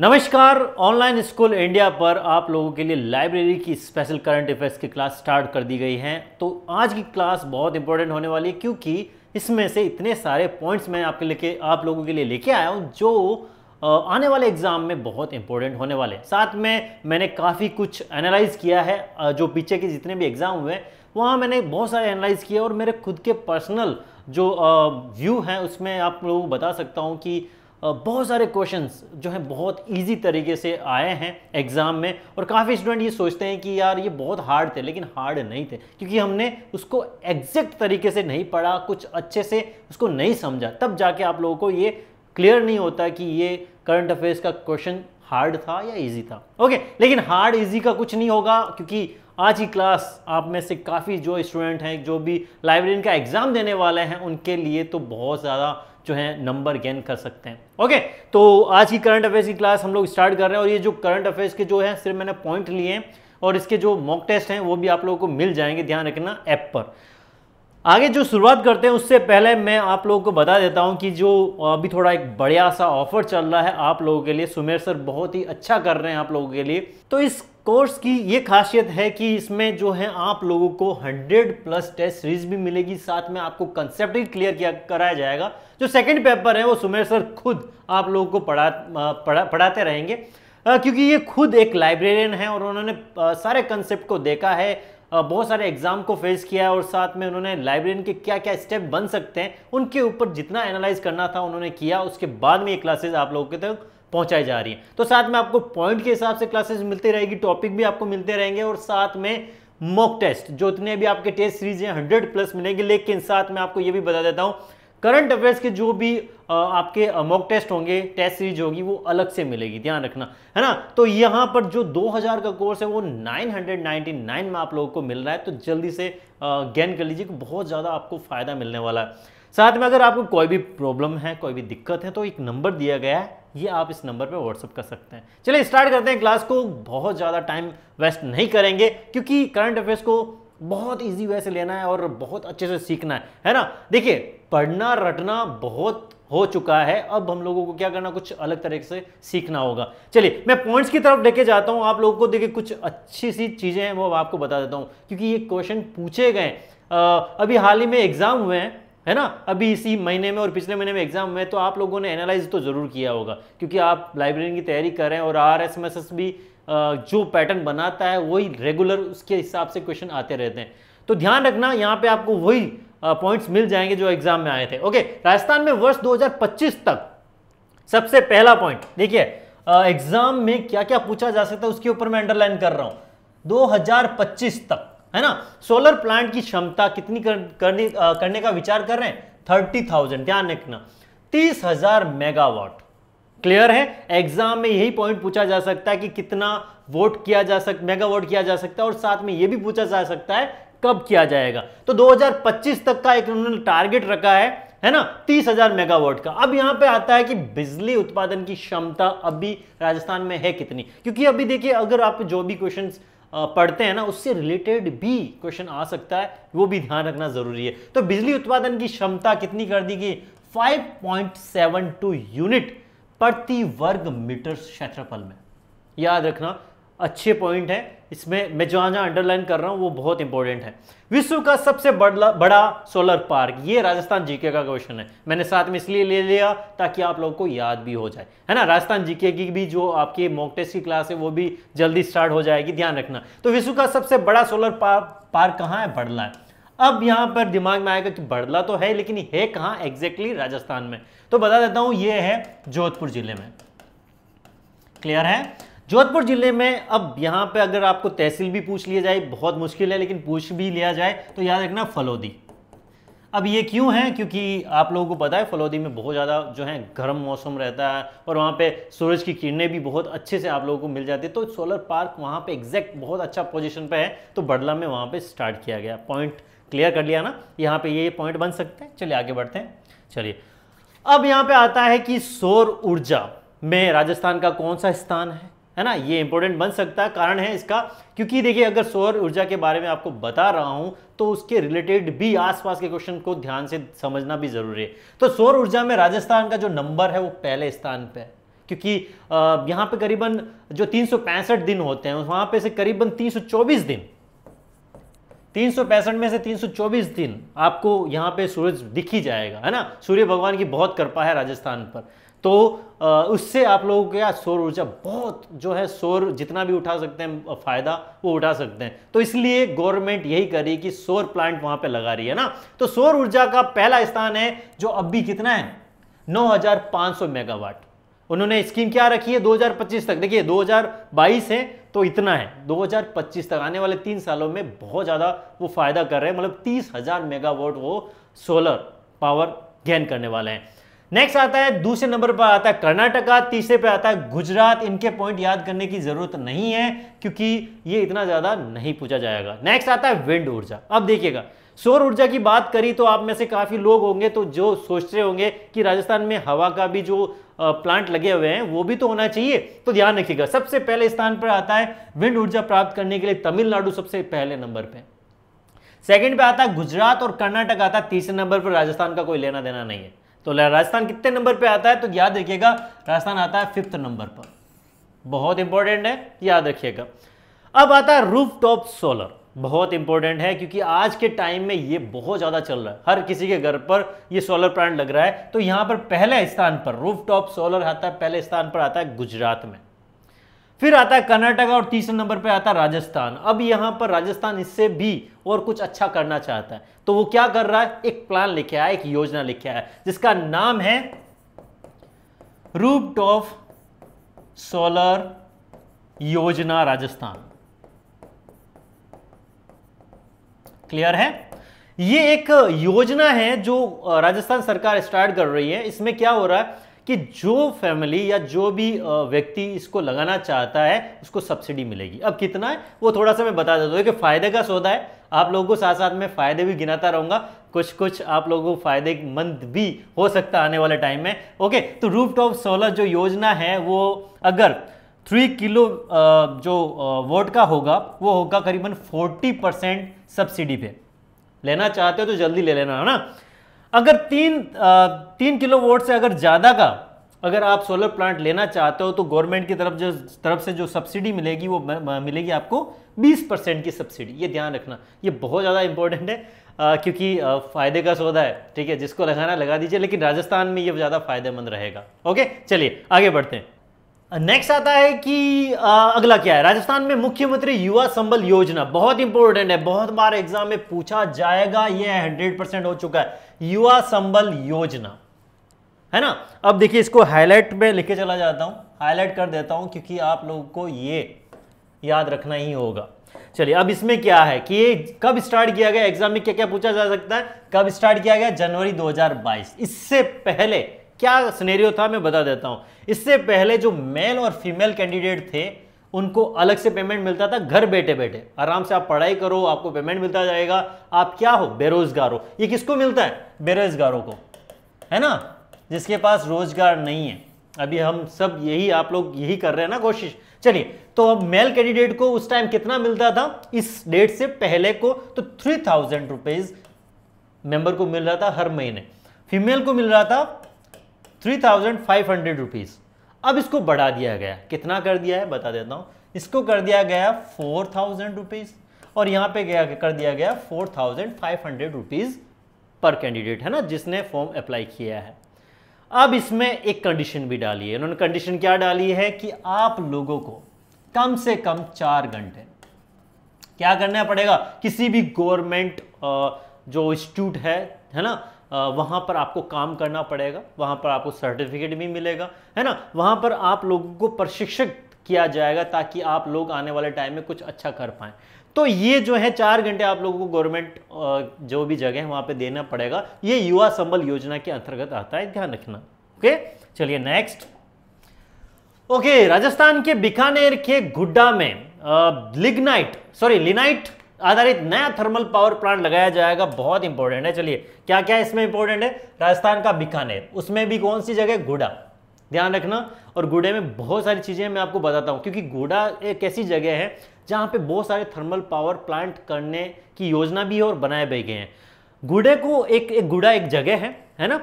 नमस्कार online school India पर आप लोगों के लिए लाइब्रेरी की स्पेशल करंट अफेयर्स की क्लास स्टार्ट कर दी गई है तो आज की क्लास बहुत इंपॉर्टेंट होने वाली है क्योंकि इसमें से इतने सारे पॉइंट्स मैं आपके लेके आप लोगों के लिए लेके आया हूँ जो आने वाले एग्ज़ाम में बहुत इंपॉर्टेंट होने वाले साथ में मैंने काफ़ी कुछ एनालाइज किया है जो पीछे के जितने भी एग्ज़ाम हुए वहाँ मैंने बहुत सारे एनालाइज किए और मेरे खुद के पर्सनल जो व्यू हैं उसमें आप लोगों को बता सकता हूँ कि बहुत सारे क्वेश्चंस जो हैं बहुत इजी तरीके से आए हैं एग्ज़ाम में और काफ़ी स्टूडेंट ये सोचते हैं कि यार ये बहुत हार्ड थे लेकिन हार्ड नहीं थे क्योंकि हमने उसको एग्जैक्ट तरीके से नहीं पढ़ा कुछ अच्छे से उसको नहीं समझा तब जाके आप लोगों को ये क्लियर नहीं होता कि ये करंट अफेयर्स का क्वेश्चन हार्ड था या ईजी था ओके लेकिन हार्ड ईजी का कुछ नहीं होगा क्योंकि आज की क्लास आप में से काफ़ी जो स्टूडेंट हैं जो भी लाइब्रेरी का एग्ज़ाम देने वाले हैं उनके लिए तो बहुत ज़्यादा जो है नंबर गेन कर सकते हैं ओके तो आज की करंट अफेयर्स की क्लास हम लोग स्टार्ट कर रहे हैं और ये जो करंट अफेयर्स के जो है सिर्फ मैंने पॉइंट लिए हैं और इसके जो मॉक टेस्ट हैं वो भी आप लोगों को मिल जाएंगे ध्यान रखना ऐप पर आगे जो शुरुआत करते हैं उससे पहले मैं आप लोगों को बता देता हूं कि जो अभी थोड़ा एक बढ़िया सा ऑफर चल रहा है आप लोगों के लिए सुमेर सर बहुत ही अच्छा कर रहे हैं आप लोगों के लिए तो इस कोर्स की ये खासियत है कि इसमें जो है आप लोगों को 100 प्लस टेस्ट सीरीज भी मिलेगी साथ में आपको कंसेप्ट भी क्लियर किया कराया जाएगा जो सेकेंड पेपर है वो सुमेर सर खुद आप लोगों को पढ़ा, पढ़ा पढ़ाते रहेंगे क्योंकि ये खुद एक लाइब्रेरियन है और उन्होंने सारे कंसेप्ट को देखा है बहुत सारे एग्जाम को फेस किया है और साथ में उन्होंने लाइब्रेरियन के क्या क्या स्टेप बन सकते हैं उनके ऊपर जितना एनालाइज करना था उन्होंने किया उसके बाद में ये क्लासेज आप लोगों के तक पहुंचाई जा रही है तो साथ में आपको पॉइंट के हिसाब से क्लासेस मिलती रहेगी टॉपिक भी आपको मिलते रहेंगे और साथ में मॉक टेस्ट जो इतने भी आपके टेस्ट सीरीज हैं हंड्रेड प्लस मिलेंगे लेकिन साथ में आपको ये भी बता देता हूँ करंट अफेयर्स के जो भी आपके मॉक टेस्ट होंगे टेस्ट सीरीज होगी वो अलग से मिलेगी ध्यान रखना है ना तो यहाँ पर जो 2000 का कोर्स है वो 999 में आप लोगों को मिल रहा है तो जल्दी से गेन कर लीजिए कि बहुत ज़्यादा आपको फ़ायदा मिलने वाला है साथ में अगर आपको कोई भी प्रॉब्लम है कोई भी दिक्कत है तो एक नंबर दिया गया है ये आप इस नंबर पर व्हाट्सअप कर सकते हैं चलिए स्टार्ट करते हैं क्लास को बहुत ज़्यादा टाइम वेस्ट नहीं करेंगे क्योंकि करंट अफेयर्स को बहुत इजी वे से लेना है और बहुत अच्छे से सीखना है है ना देखिए पढ़ना रटना बहुत हो चुका है अब हम लोगों को क्या करना कुछ अलग तरीके से सीखना होगा चलिए मैं पॉइंट्स की तरफ लेके जाता हूं आप लोगों को देखिए कुछ अच्छी सी चीज़ें हैं वो आपको बता देता हूं क्योंकि ये क्वेश्चन पूछे गए अभी हाल ही में एग्जाम हुए हैं है ना अभी इसी महीने में और पिछले महीने में एग्जाम में तो आप लोगों ने एनालाइज तो जरूर किया होगा क्योंकि आप लाइब्रेरी की तैयारी कर रहे हैं और R S M S S भी जो पैटर्न बनाता है वही रेगुलर उसके हिसाब से क्वेश्चन आते रहते हैं तो ध्यान रखना यहाँ पे आपको वही पॉइंट्स मिल जाएंगे जो एग्जाम में आए थे ओके राजस्थान में वर्ष 2025 तक सबसे पहला पॉइंट देखिए एग्जाम में क्या क्या पूछा जा सकता है उसके ऊपर मैं अंडरलाइन कर रहा हूं 2025 तक है ना सोलर प्लांट की क्षमता कितनी कर, करने, आ, करने का विचार कर रहे हैं थर्टी थाउजेंड ध्यान रखना तीस हजार मेगावाट क्लियर है एग्जाम में यही पॉइंट पूछा जा सकता है कि कितना वोट किया जा सकता मेगावाट किया जा सकता है और साथ में यह भी पूछा जा सकता है कब किया जाएगा तो 2025 तक का एक उन्होंने टारगेट रखा है है ना तीस हजार मेगावाट का अब यहां पे आता है कि बिजली उत्पादन की क्षमता अभी राजस्थान में है कितनी क्योंकि अभी देखिए अगर आप जो भी क्वेश्चंस पढ़ते हैं ना उससे रिलेटेड भी क्वेश्चन आ सकता है वो भी ध्यान रखना जरूरी है तो बिजली उत्पादन की क्षमता कितनी कर दी गई 5.72 यूनिट प्रति वर्ग मीटर क्षेत्रफल में याद रखना अच्छे पॉइंट हैं इसमें मैं जहाँ जहाँ अंडरलाइन कर रहा हूँ वो बहुत इंपॉर्टेंट है विश्व का सबसे बड़ा बड़ा सोलर पार्क ये राजस्थान जीके का क्वेश्चन है मैंने साथ में इसलिए ले लिया ताकि आप लोगों को याद भी हो जाए है ना राजस्थान जीके की भी जो आपकी मॉक टेस्ट की क्लास है वो भी जल्दी स्टार्ट हो जाएगी ध्यान रखना तो विश्व का सबसे बड़ा सोलर पार्क पार्क कहाँ है बड़ला है अब यहाँ पर दिमाग में आएगा कि बड़ला तो है लेकिन है कहाँ एग्जैक्टली राजस्थान में तो बता देता हूँ ये है जोधपुर जिले में क्लियर है जोधपुर जिले में अब यहाँ पे अगर आपको तहसील भी पूछ लिया जाए बहुत मुश्किल है लेकिन पूछ भी लिया जाए तो याद रखना फलोदी अब ये क्यों है क्योंकि आप लोगों को पता है फलोदी में बहुत ज़्यादा जो है गर्म मौसम रहता है और वहाँ पे सूरज की किरणें भी बहुत अच्छे से आप लोगों को मिल जाती है तो सोलर पार्क वहाँ पे एग्जैक्ट बहुत अच्छा पोजीशन पे है तो बड़ला में वहाँ पे स्टार्ट किया गया पॉइंट क्लियर कर लिया ना यहाँ पर ये पॉइंट बन सकते हैं चलिए आगे बढ़ते हैं चलिए अब यहाँ पर आता है कि सौर ऊर्जा में राजस्थान का कौन सा स्थान है है ना ये इंपॉर्टेंट बन सकता है कारण है इसका क्योंकि देखिए अगर सौर ऊर्जा के बारे में आपको बता रहा हूं तो उसके रिलेटेड भी आसपास के क्वेश्चन को ध्यान से समझना भी जरूरी है तो सौर ऊर्जा में राजस्थान का जो नंबर है वो पहले स्थान पर क्योंकि यहाँ पे करीबन जो तीन दिन होते हैं वहां पे से करीबन 324 दिन तीन में से 324 दिन आपको यहां पे सूरज दिख ही जाएगा है ना सूर्य भगवान की बहुत कृपा है राजस्थान पर तो उससे आप लोगों के सौर ऊर्जा बहुत जो है सौर जितना भी उठा सकते हैं फ़ायदा वो उठा सकते हैं तो इसलिए गवर्नमेंट यही कर रही कि सौर प्लांट वहां पे लगा रही है ना तो सौर ऊर्जा का पहला स्थान है जो अब भी कितना है 9,500 मेगावाट उन्होंने स्कीम क्या रखी है 2025 तक देखिए 2022 है तो इतना है 2025 तक आने वाले तीन सालों में बहुत ज़्यादा वो फायदा कर रहे हैं मतलब तीस हज़ार मेगावाट वो सोलर पावर गेन करने वाले हैं नेक्स्ट आता है दूसरे नंबर पर आता है कर्नाटका तीसरे पे आता है गुजरात इनके पॉइंट याद करने की जरूरत नहीं है क्योंकि ये इतना ज्यादा नहीं पूछा जाएगा नेक्स्ट आता है विंड ऊर्जा अब देखिएगा सौर ऊर्जा की बात करी तो आप में से काफी लोग होंगे तो जो सोच रहे होंगे कि राजस्थान में हवा का भी जो प्लांट लगे हुए हैं वो भी तो होना चाहिए तो ध्यान रखिएगा सबसे पहले स्थान पर आता है विंड ऊर्जा प्राप्त करने के लिए तमिलनाडु सबसे पहले नंबर पर सेकेंड पे आता है गुजरात और कर्नाटक आता है तीसरे नंबर पर राजस्थान का कोई लेना देना नहीं है तो राजस्थान कितने नंबर पे आता है तो याद रखिएगा राजस्थान आता है फिफ्थ नंबर पर बहुत इंपॉर्टेंट है याद रखिएगा अब आता है रूफ टॉप सोलर बहुत इंपॉर्टेंट है क्योंकि आज के टाइम में ये बहुत ज़्यादा चल रहा है हर किसी के घर पर ये सोलर प्लांट लग रहा है तो यहां पर पहले स्थान पर रूफ टॉप सोलर आता है पहले स्थान पर आता है गुजरात में फिर आता है कर्नाटक और तीसरे नंबर पे आता है राजस्थान अब यहां पर राजस्थान इससे भी और कुछ अच्छा करना चाहता है तो वो क्या कर रहा है एक प्लान लिखे आया एक योजना लिखे आया जिसका नाम है रूप टॉफ सोलर योजना राजस्थान क्लियर है ये एक योजना है जो राजस्थान सरकार स्टार्ट कर रही है इसमें क्या हो रहा है कि जो फैमिली या जो भी व्यक्ति इसको लगाना चाहता है उसको सब्सिडी मिलेगी अब कितना है वो थोड़ा सा मैं बता देता हूँ कि फ़ायदे का सौदा है आप लोगों को साथ साथ में फ़ायदे भी गिनाता रहूंगा कुछ कुछ आप लोगों को फ़ायदेमंद भी हो सकता आने वाले टाइम में ओके तो रूफ टॉप सोलर जो योजना है वो अगर थ्री किलो जो वोट का होगा वो होगा करीबन फोर्टी परसेंट सब्सिडी पे लेना चाहते हो तो जल्दी ले लेना है ना अगर तीन तीन किलो वोट से अगर ज़्यादा का अगर आप सोलर प्लांट लेना चाहते हो तो गवर्नमेंट की तरफ जो तरफ से जो सब्सिडी मिलेगी वो मिलेगी आपको 20 परसेंट की सब्सिडी ये ध्यान रखना ये बहुत ज़्यादा इंपॉर्टेंट है आ, क्योंकि आ, फायदे का सौदा है ठीक है जिसको लगाना लगा दीजिए लेकिन राजस्थान में ये ज़्यादा फायदेमंद रहेगा ओके चलिए आगे बढ़ते हैं नेक्स्ट आता है कि आ, अगला क्या है राजस्थान में मुख्यमंत्री युवा संबल योजना बहुत इंपॉर्टेंट है बहुत बार एग्जाम में पूछा जाएगा यह हंड्रेड परसेंट हो चुका है युवा संबल योजना है ना अब देखिए इसको हाईलाइट में लिखे चला जाता हूं हाईलाइट कर देता हूं क्योंकि आप लोगों को ये याद रखना ही होगा चलिए अब इसमें क्या है कि कब स्टार्ट किया गया एग्जाम में क्या क्या पूछा जा सकता है कब स्टार्ट किया गया जनवरी दो इससे पहले क्या स्नेरियो था मैं बता देता हूं इससे पहले जो मेल और फीमेल कैंडिडेट थे उनको अलग से पेमेंट मिलता था घर बैठे बैठे आराम से आप पढ़ाई करो आपको पेमेंट मिलता जाएगा आप क्या हो बेरोजगार हो ये किसको मिलता है बेरोजगारों को है ना जिसके पास रोजगार नहीं है अभी हम सब यही आप लोग यही कर रहे हैं ना कोशिश चलिए तो अब मेल कैंडिडेट को उस टाइम कितना मिलता था इस डेट से पहले को तो थ्री थाउजेंड रुपीज मेंबर को मिल रहा था हर महीने फीमेल को मिल रहा था three thousand five hundred rupees अब इसको बढ़ा दिया गया कितना कर दिया है बता देता हूँ इसको कर दिया गया फोर थाउजेंड रुपीज़ और यहाँ पे गया कर दिया गया four thousand five hundred rupees पर कैंडिडेट है ना जिसने फॉर्म अप्लाई किया है अब इसमें एक कंडीशन भी डाली है उन्होंने कंडीशन क्या डाली है कि आप लोगों को कम से कम चार घंटे क्या करना पड़ेगा किसी भी गवर्नमेंट जो इंस्टीट्यूट है है ना वहाँ पर आपको काम करना पड़ेगा वहाँ पर आपको सर्टिफिकेट भी मिलेगा है ना वहाँ पर आप लोगों को प्रशिक्षित किया जाएगा ताकि आप लोग आने वाले टाइम में कुछ अच्छा कर पाएँ तो ये जो है चार घंटे आप लोगों को गवर्नमेंट जो भी जगह है वहाँ पर देना पड़ेगा ये युवा संबल योजना के अंतर्गत आता है ध्यान रखना ओके चलिए नेक्स्ट ओके राजस्थान के बीकानेर के गुड्डा में लिग्नाइट सॉरी लिनाइट आधारित नया थर्मल पावर प्लांट लगाया जाएगा बहुत इंपॉर्टेंट है चलिए क्या क्या इसमें इंपॉर्टेंट है राजस्थान का बीकानेर उसमें भी कौन सी जगह गुड़ा ध्यान रखना और गुड़े में बहुत सारी चीज़ें मैं आपको बताता हूँ क्योंकि गुड़ा एक ऐसी जगह है जहां पे बहुत सारे थर्मल पावर प्लांट करने की योजना भी है और बनाए भी गए हैं गुड़े को एक एक गुड़ा एक जगह है है ना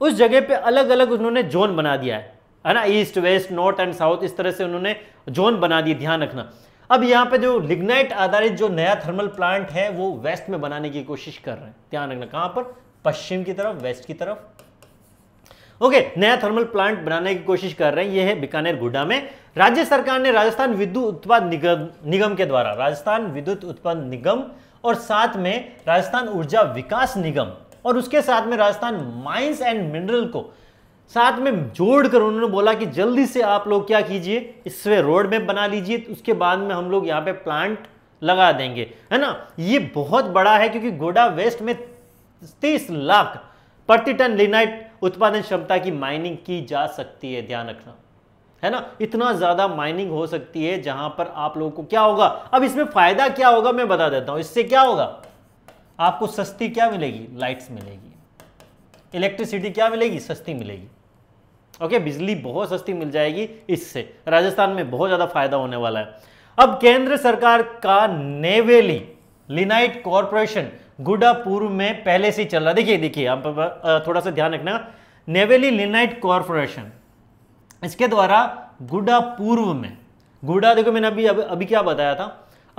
उस जगह पे अलग अलग उन्होंने जोन बना दिया है है ना east west north and south इस तरह से उन्होंने जोन बना दिए ध्यान रखना अब यहाँ पे जो लिग्नाइट आधारित जो नया थर्मल प्लांट है वो वेस्ट में बनाने की कोशिश कर रहे हैं ध्यान रखना कहां पर पश्चिम की तरफ वेस्ट की तरफ ओके okay, नया थर्मल प्लांट बनाने की कोशिश कर रहे हैं ये है बीकानेर गुड्डा में राज्य सरकार ने राजस्थान विद्युत उत्पाद निगम निगम के द्वारा राजस्थान विद्युत उत्पाद निगम और साथ में राजस्थान ऊर्जा विकास निगम और उसके साथ में राजस्थान माइंस एंड मिनरल को साथ में जोड़ कर उन्होंने बोला कि जल्दी से आप लोग क्या कीजिए इस रोड मैप बना लीजिए तो उसके बाद में हम लोग यहाँ पे प्लांट लगा देंगे है ना ये बहुत बड़ा है क्योंकि गोडा वेस्ट में तीस लाख प्रति टन लिनाइट उत्पादन क्षमता की माइनिंग की जा सकती है ध्यान रखना है ना इतना ज़्यादा माइनिंग हो सकती है जहां पर आप लोगों को क्या होगा अब इसमें फ़ायदा क्या होगा मैं बता देता हूं इससे क्या होगा आपको सस्ती क्या मिलेगी लाइट्स मिलेगी इलेक्ट्रिसिटी क्या मिलेगी सस्ती मिलेगी ओके बिजली बहुत सस्ती मिल जाएगी इससे राजस्थान में बहुत ज़्यादा फायदा होने वाला है अब केंद्र सरकार का नेवेली लिनाइट कॉरपोरेशन गुडापुर में पहले से चल रहा देखिए देखिए आप थोड़ा सा ध्यान रखना नेवेली लिनाइट कॉरपोरेशन इसके द्वारा गुडा पूर्व में गुडा देखो मैंने अभी अभी क्या बताया था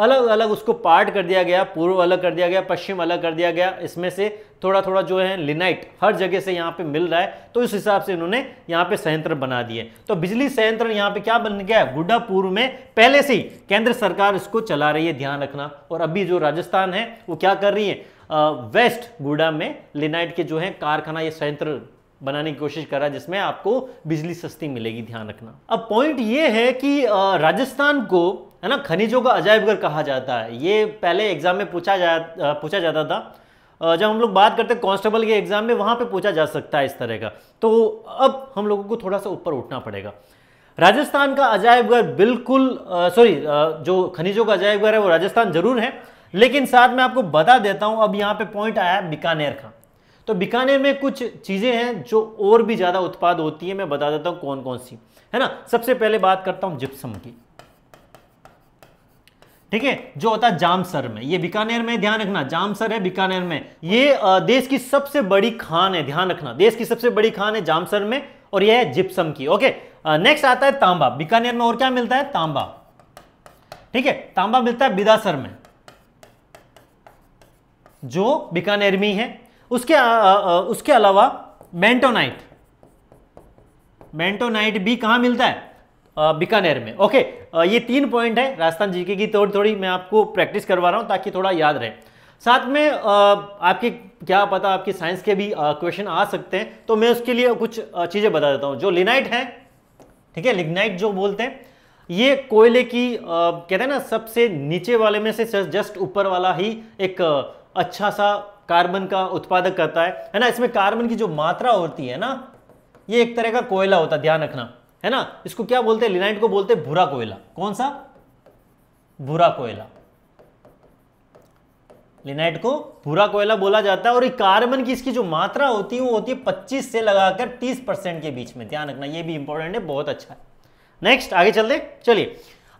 अलग अलग उसको पार्ट कर दिया गया पूर्व अलग कर दिया गया पश्चिम अलग कर दिया गया इसमें से थोड़ा थोड़ा जो है लिनाइट हर जगह से यहाँ पे मिल रहा है तो इस हिसाब से इन्होंने यहाँ पे संयंत्र बना दिए तो बिजली संयंत्र यहाँ पे क्या बन गया है पूर्व में पहले से ही केंद्र सरकार इसको चला रही है ध्यान रखना और अभी जो राजस्थान है वो क्या कर रही है आ, वेस्ट गुड़ा में लिनाइट के जो है कारखाना ये संयंत्र बनाने की कोशिश कर रहा है जिसमें आपको बिजली सस्ती मिलेगी ध्यान रखना अब पॉइंट ये है कि राजस्थान को है ना खनिजों का अजायब घर कहा जाता है ये पहले एग्जाम में पूछा जा पूछा जाता था जब हम लोग बात करते हैं कांस्टेबल के एग्जाम में वहां पे पूछा जा सकता है इस तरह का तो अब हम लोगों को थोड़ा सा ऊपर उठना पड़ेगा राजस्थान का अजायब घर बिल्कुल सॉरी जो खनिजों का अजायब घर है वो राजस्थान जरूर है लेकिन साथ में आपको बता देता हूँ अब यहाँ पे पॉइंट आया बीकानेर का तो बीकानेर में कुछ चीज़ें हैं जो और भी ज़्यादा उत्पाद होती है मैं बता देता हूँ कौन कौन सी है ना सबसे पहले बात करता हूँ जिप्सम की ठीक है जो होता है जामसर में ये बीकानेर में ध्यान रखना जामसर है बीकानेर में ये देश की सबसे बड़ी खान है ध्यान रखना देश की सबसे बड़ी खान है जामसर में और यह है जिप्सम की ओके नेक्स्ट आता है तांबा बीकानेर में और क्या मिलता है तांबा ठीक है तांबा मिलता है बिदासर में जो बीकानेर में है उसके आ, आ, आ, उसके अलावा बेंटोनाइट बेंटोनाइट भी कहां मिलता है बीकानेर में ओके ये तीन पॉइंट है राजस्थान जीके की थोड़ी तो थोड़ी मैं आपको प्रैक्टिस करवा रहा हूँ ताकि थोड़ा याद रहे साथ में आपके क्या पता आपके साइंस के भी क्वेश्चन आ सकते हैं तो मैं उसके लिए कुछ चीज़ें बता देता हूँ जो लिनाइट है ठीक है लिग्नाइट जो बोलते हैं ये कोयले की कहते हैं ना सबसे नीचे वाले में से जस्ट ऊपर वाला ही एक अच्छा सा कार्बन का उत्पादक करता है है ना इसमें कार्बन की जो मात्रा होती है ना ये एक तरह का कोयला होता है ध्यान रखना है ना इसको क्या बोलते हैं लिनाइट को बोलते हैं भूरा कोयला कौन सा भूरा कोयला लिनाइट को भूरा कोयला बोला जाता है और कार्बन की इसकी जो मात्रा होती है वो होती है 25 से लगाकर 30 परसेंट के बीच में ध्यान रखना ये भी इंपॉर्टेंट है बहुत अच्छा है नेक्स्ट आगे चलते चलिए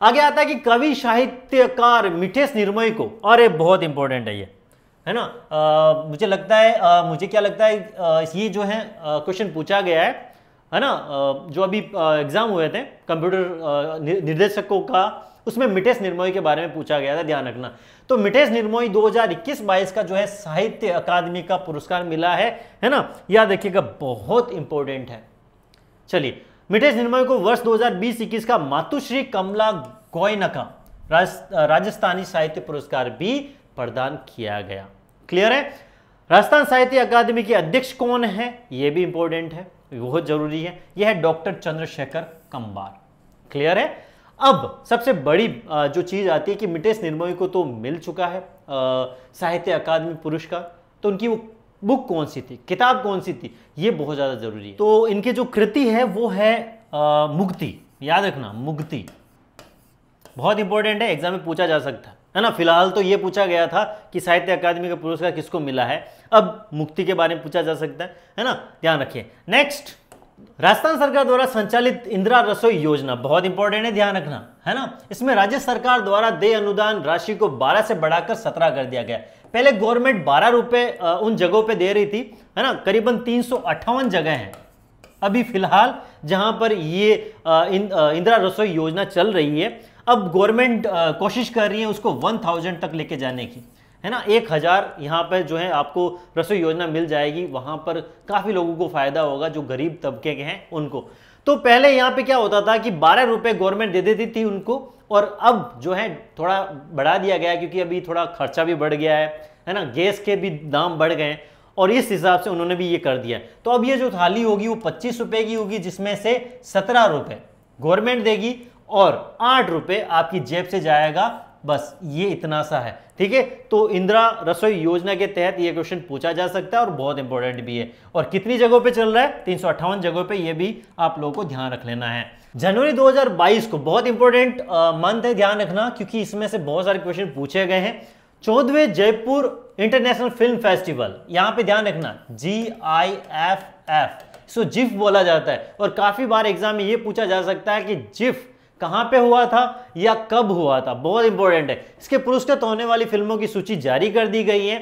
आगे आता है कि कवि साहित्यकार मिठेश निर्मय को अरे बहुत इंपॉर्टेंट है ये है ना आ, मुझे लगता है आ, मुझे क्या लगता है आ, ये जो है क्वेश्चन पूछा गया है है ना जो अभी एग्जाम हुए थे कंप्यूटर निर्देशकों का उसमें मिटेश निर्मोही के बारे में पूछा गया था ध्यान रखना तो मिटेश निर्मोही 2021-22 का जो है साहित्य अकादमी का पुरस्कार मिला है है ना याद देखिएगा बहुत इंपॉर्टेंट है चलिए मिटेश निर्मोही को वर्ष 2020-21 का मातुश्री कमला गोयनका राज, राजस्थानी साहित्य पुरस्कार भी प्रदान किया गया क्लियर है राजस्थान साहित्य अकादमी के अध्यक्ष कौन है ये भी इंपॉर्टेंट है बहुत जरूरी है यह है डॉक्टर चंद्रशेखर कंबार क्लियर है अब सबसे बड़ी जो चीज आती है कि मिटेश निर्मोही को तो मिल चुका है साहित्य अकादमी पुरुष का तो उनकी वो बुक कौन सी थी किताब कौन सी थी ये बहुत ज़्यादा जरूरी है तो इनकी जो कृति है वो है आ, मुक्ति याद रखना मुक्ति बहुत इंपॉर्टेंट है एग्जाम में पूछा जा सकता है ना फिलहाल तो ये पूछा गया था कि साहित्य अकादमी का पुरस्कार किसको मिला है अब मुक्ति के बारे में पूछा जा सकता है है ना ध्यान रखिए नेक्स्ट राजस्थान सरकार द्वारा संचालित इंदिरा रसोई योजना बहुत इंपॉर्टेंट है ध्यान रखना है ना इसमें राज्य सरकार द्वारा दे अनुदान राशि को 12 से बढ़ाकर 17 कर दिया गया पहले गवर्नमेंट बारह रुपए उन जगहों पे दे रही थी है ना करीबन तीन जगह हैं अभी फिलहाल जहां पर ये इंदिरा रसोई योजना चल रही है अब गवर्नमेंट कोशिश कर रही है उसको वन थाउजेंड तक लेके जाने की है ना एक हज़ार यहाँ पर जो है आपको रसोई योजना मिल जाएगी वहाँ पर काफ़ी लोगों को फ़ायदा होगा जो गरीब तबके के हैं उनको तो पहले यहाँ पे क्या होता था कि बारह रुपये गवर्नमेंट दे देती थी उनको और अब जो है थोड़ा बढ़ा दिया गया क्योंकि अभी थोड़ा खर्चा भी बढ़ गया है है ना गैस के भी दाम बढ़ गए और इस हिसाब से उन्होंने भी ये कर दिया तो अब ये जो थाली होगी वो पच्चीस रुपए की होगी जिसमें से सत्रह रुपए गवर्नमेंट देगी और आठ रुपए आपकी जेब से जाएगा बस ये इतना सा है ठीक है तो इंदिरा रसोई योजना के तहत ये क्वेश्चन पूछा जा सकता है और बहुत इंपॉर्टेंट भी है और कितनी जगहों पे चल रहा है तीन सौ जगहों पे ये भी आप लोगों को ध्यान रख लेना है जनवरी 2022 को बहुत इंपॉर्टेंट मंथ है ध्यान रखना क्योंकि इसमें से बहुत सारे क्वेश्चन पूछे गए हैं चौदवे जयपुर इंटरनेशनल फिल्म फेस्टिवल यहां पर ध्यान रखना G I F F so JIFF बोला जाता है और काफी बार एग्जाम में यह पूछा जा सकता है कि जिफ कहां पे हुआ था या कब हुआ था बहुत इंपॉर्टेंट है इसके पुरस्कृत होने वाली फिल्मों की सूची जारी कर दी गई है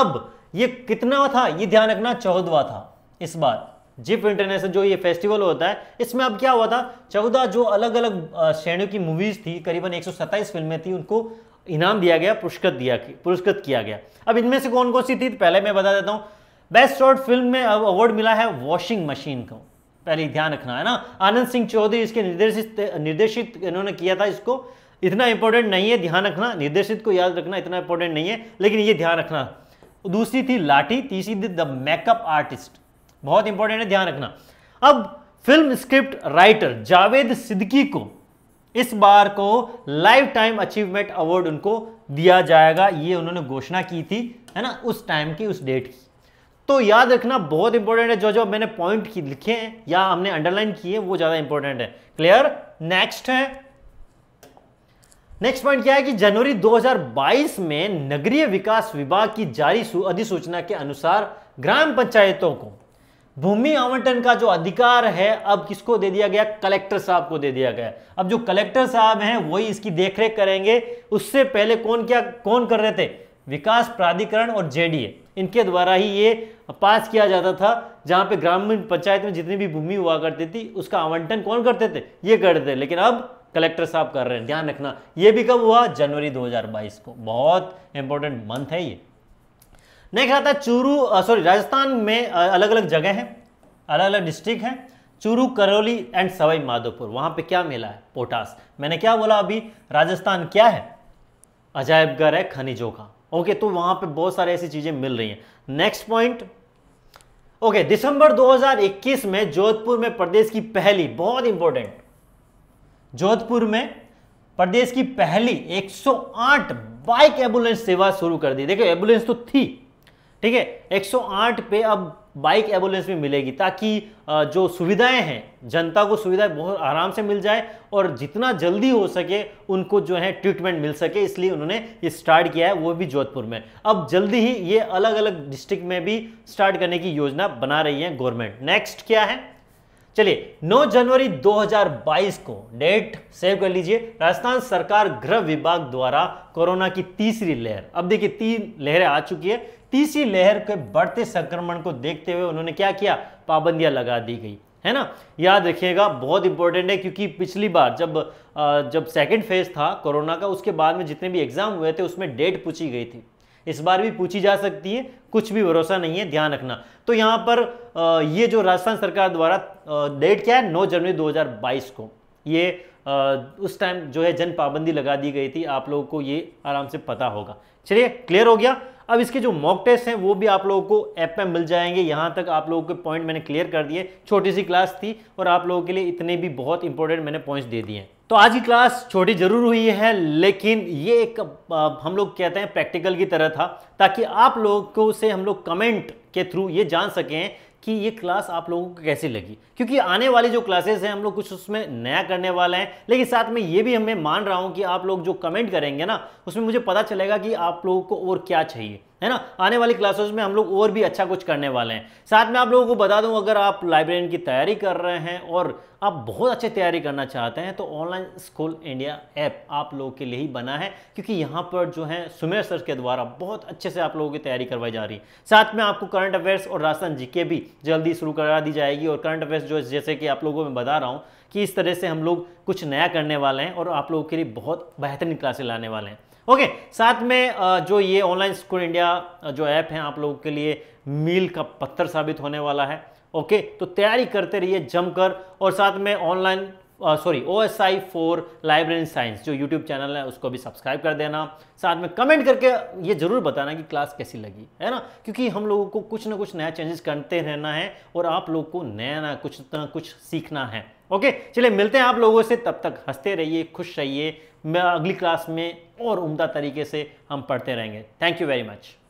अब ये कितना था ये ध्यान रखना चौदवा था इस बार जिप इंटरनेशनल जो ये फेस्टिवल होता है इसमें अब क्या हुआ था चौदह जो अलग अलग श्रेणियों की मूवीज थी करीबन एक फिल्में थी उनको इनाम दिया गया पुरस्कृत दिया पुरस्कृत किया गया अब इनमें से कौन कौन सी थी पहले मैं बता देता हूं बेस्ट शॉर्ट फिल्म में अवार्ड मिला है वॉशिंग मशीन को पहले ध्यान रखना है ना आनंद सिंह चौधरी इसके निर्देशित निर्देशित इन्होंने किया था इसको इतना इंपॉर्टेंट नहीं है ध्यान रखना निर्देशित को याद रखना इतना इंपॉर्टेंट नहीं है लेकिन ये ध्यान रखना दूसरी थी लाठी तीसरी थी द मेकअप आर्टिस्ट बहुत इंपॉर्टेंट है ध्यान रखना अब film script writer Javed Siddiqui को इस बार को लाइफ टाइम अचीवमेंट अवार्ड उनको दिया जाएगा ये उन्होंने घोषणा की थी है ना उस टाइम की उस डेट की तो याद रखना बहुत इंपॉर्टेंट है जो जो मैंने पॉइंट लिखे हैं या हमने अंडरलाइन किए वो ज्यादा इंपॉर्टेंट है क्लियर नेक्स्ट है नेक्स्ट पॉइंट क्या है कि जनवरी 2022 में नगरीय विकास विभाग की जारी अधिसूचना के अनुसार ग्राम पंचायतों को भूमि आवंटन का जो अधिकार है अब किसको दे दिया गया कलेक्टर साहब को दे दिया गया अब जो कलेक्टर साहब हैं वही इसकी देखरेख करेंगे उससे पहले कौन क्या कौन कर रहे थे विकास प्राधिकरण और जेडीए इनके द्वारा ही ये पास किया जाता था जहाँ पे ग्रामीण पंचायत में जितनी भी भूमि हुआ करती थी उसका आवंटन कौन करते थे ये करते थे लेकिन अब कलेक्टर साहब कर रहे हैं ध्यान रखना ये भी कब हुआ जनवरी 2022 को बहुत इंपॉर्टेंट मंथ है ये नेक्स्ट आता है चूरू सॉरी राजस्थान में अलग अलग जगह है अलग अलग डिस्ट्रिक्ट है चूरू करौली एंड सवाई माधोपुर वहां पे क्या मिला है पोटास मैंने क्या बोला अभी राजस्थान क्या है अजायबगर है खनिजों का ओके तो वहां पे बहुत सारी ऐसी चीज़ें मिल रही हैं नेक्स्ट पॉइंट ओके okay, दिसंबर 2021 में जोधपुर में प्रदेश की पहली बहुत इंपॉर्टेंट जोधपुर में प्रदेश की पहली 108 बाइक एम्बुलेंस सेवा शुरू कर दी देखिए एम्बुलेंस तो थी ठीक है 108 पे अब बाइक एम्बुलेंस भी मिलेगी ताकि जो सुविधाएं हैं जनता को सुविधाएं बहुत आराम से मिल जाए और जितना जल्दी हो सके उनको जो है ट्रीटमेंट मिल सके इसलिए उन्होंने ये स्टार्ट किया है वो भी जोधपुर में अब जल्दी ही ये अलग अलग डिस्ट्रिक्ट में भी स्टार्ट करने की योजना बना रही है गवर्नमेंट नेक्स्ट क्या है चलिए 9 जनवरी 2022 को डेट सेव कर लीजिए राजस्थान सरकार गृह विभाग द्वारा कोरोना की तीसरी लहर अब देखिए तीन लहरें आ चुकी है तीसरी लहर के बढ़ते संक्रमण को देखते हुए उन्होंने क्या किया पाबंदियां लगा दी गई है ना याद रखिएगा बहुत इंपॉर्टेंट है क्योंकि पिछली बार जब जब सेकेंड फेज था कोरोना का उसके बाद में जितने भी एग्जाम हुए थे उसमें डेट पूछी गई थी इस बार भी पूछी जा सकती है कुछ भी भरोसा नहीं है ध्यान रखना तो यहाँ पर ये जो राजस्थान सरकार द्वारा डेट क्या है 9 जनवरी 2022 को ये उस टाइम जो है जन पाबंदी लगा दी गई थी आप लोगों को ये आराम से पता होगा चलिए क्लियर हो गया अब इसके जो मॉक टेस्ट हैं वो भी आप लोगों को ऐप में मिल जाएंगे यहाँ तक आप लोगों के पॉइंट मैंने क्लियर कर दिए छोटी सी क्लास थी और आप लोगों के लिए इतने भी बहुत इंपॉर्टेंट मैंने पॉइंट्स दे दिए हैं तो आज की क्लास छोटी जरूर हुई है लेकिन ये एक हम लोग कहते हैं प्रैक्टिकल की तरह था ताकि आप लोगों से हम लोग कमेंट के थ्रू ये जान सकें कि ये क्लास आप लोगों को कैसी लगी क्योंकि आने वाली जो क्लासेस हैं हम लोग कुछ उसमें नया करने वाले हैं लेकिन साथ में ये भी हमें मान रहा हूँ कि आप लोग जो कमेंट करेंगे ना उसमें मुझे पता चलेगा कि आप लोगों को और क्या चाहिए है ना आने वाली क्लासेस में हम लोग और भी अच्छा कुछ करने वाले हैं साथ में आप लोगों को बता दूँ अगर आप लाइब्रेरियन की तैयारी कर रहे हैं और आप बहुत अच्छी तैयारी करना चाहते हैं तो ऑनलाइन स्कूल इंडिया ऐप आप लोगों के लिए ही बना है क्योंकि यहाँ पर जो है सुमेर सर के द्वारा बहुत अच्छे से आप लोगों की तैयारी करवाई जा रही है साथ में आपको करंट अफेयर्स और राशन जी भी जल्दी शुरू करा दी जाएगी और करंट अफेयर्स जो जैसे कि आप लोगों को मैं बता रहा हूँ कि इस तरह से हम लोग कुछ नया करने वाले हैं और आप लोगों के लिए बहुत बेहतरीन क्लासे लाने वाले हैं ओके okay, साथ में जो ये ऑनलाइन स्कूल इंडिया जो ऐप है आप लोगों के लिए मील का पत्थर साबित होने वाला है ओके okay, तो तैयारी करते रहिए जमकर और साथ में online sorry O S I for library science जो यूट्यूब चैनल है उसको भी सब्सक्राइब कर देना साथ में कमेंट करके ये ज़रूर बताना कि क्लास कैसी लगी है ना क्योंकि हम लोगों को कुछ ना कुछ नया चेंजेस करते रहना है और आप लोगों को नया नया कुछ ना कुछ सीखना है ओके चलिए मिलते हैं आप लोगों से तब तक हंसते रहिए खुश रहिए अगली क्लास में और उमदा तरीके से हम पढ़ते रहेंगे थैंक यू वेरी मच